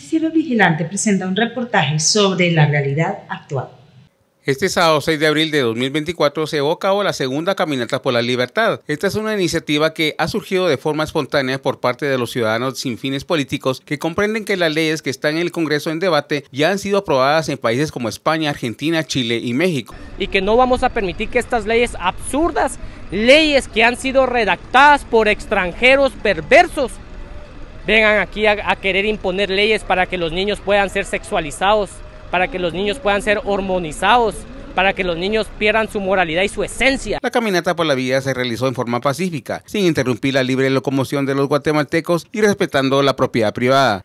Noticiero Vigilante presenta un reportaje sobre la realidad actual. Este sábado 6 de abril de 2024 se llevó a cabo la segunda Caminata por la Libertad. Esta es una iniciativa que ha surgido de forma espontánea por parte de los ciudadanos sin fines políticos que comprenden que las leyes que están en el Congreso en debate ya han sido aprobadas en países como España, Argentina, Chile y México. Y que no vamos a permitir que estas leyes absurdas, leyes que han sido redactadas por extranjeros perversos, vengan aquí a, querer imponer leyes para que los niños puedan ser sexualizados, para que los niños puedan ser hormonizados, para que los niños pierdan su moralidad y su esencia. La caminata por la vía se realizó en forma pacífica, sin interrumpir la libre locomoción de los guatemaltecos y respetando la propiedad privada.